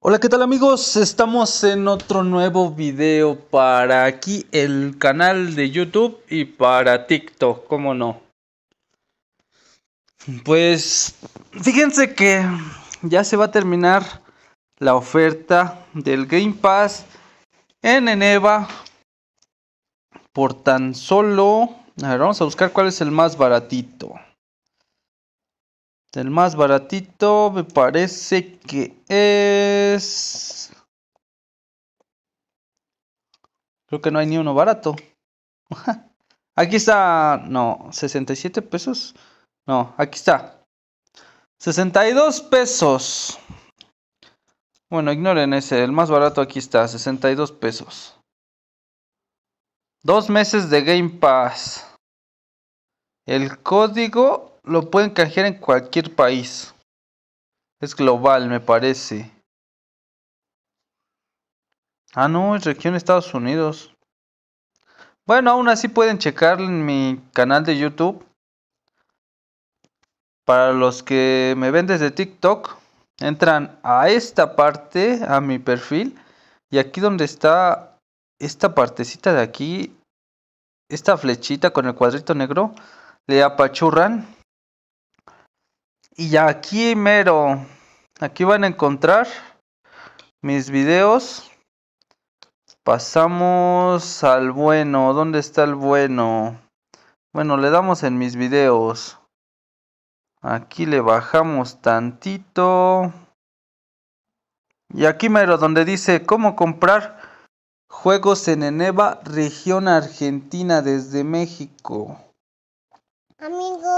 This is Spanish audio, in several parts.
Hola, ¿qué tal amigos? Estamos en otro nuevo video para aquí el canal de YouTube y para TikTok, como no? Pues fíjense que ya se va a terminar la oferta del Game Pass en Eneva por tan solo... vamos a buscar cuál es el más baratito. El más baratito me parece que es... Creo que no hay ni uno barato. Aquí está... No, 67 pesos. No, aquí está. 62 pesos. Bueno, ignoren ese. El más barato aquí está. 62 pesos. Dos meses de Game Pass. El código lo pueden canjear en cualquier país. Es global, me parece. Ah, no, es región de Estados Unidos. Bueno, aún así pueden checar en mi canal de YouTube. Para los que me ven desde TikTok, entran a esta parte, a mi perfil. Y aquí donde está esta partecita de aquí, esta flechita con el cuadrito negro, le apachurran y aquí mero, aquí van a encontrar mis videos. Pasamos al bueno, ¿dónde está el bueno? Bueno, le damos en mis videos. Aquí le bajamos tantito. Y aquí mero donde dice cómo comprar juegos en Eneva, región argentina desde México. Amigo.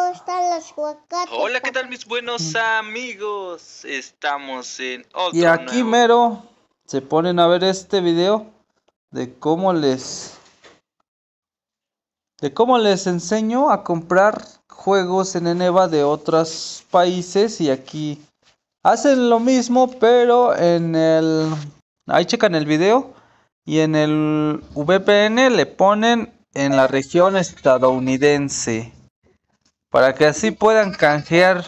Hola, ¿qué tal mis buenos mm. amigos? Estamos en otro Y aquí mero se ponen a ver este video de cómo les de cómo les enseño a comprar juegos en Eneva de otros países y aquí hacen lo mismo, pero en el ahí checan el video y en el VPN le ponen en la región estadounidense para que así puedan canjear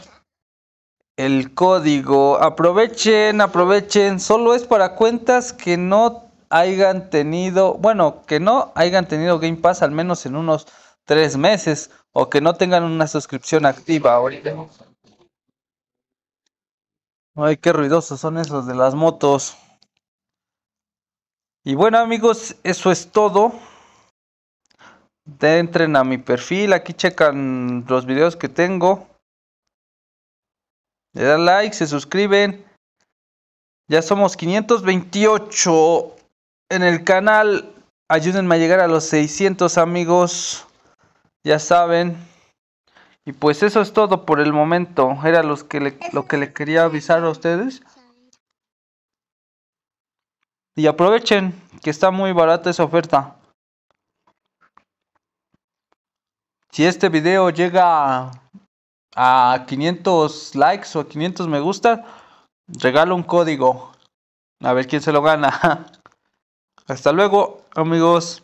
el código. Aprovechen, aprovechen, solo es para cuentas que no hayan tenido, bueno, que no hayan tenido Game Pass al menos en unos tres meses o que no tengan una suscripción activa ahorita. Ay, qué ruidosos son esos de las motos. Y bueno amigos, eso es todo entren a mi perfil, aquí checan los videos que tengo. Le dan like, se suscriben. Ya somos 528 en el canal. Ayúdenme a llegar a los 600 amigos. Ya saben. Y pues eso es todo por el momento. Era que lo que le quería avisar a ustedes. Y aprovechen que está muy barata esa oferta. Si este video llega a 500 likes o 500 me gusta, regalo un código. A ver quién se lo gana. Hasta luego, amigos.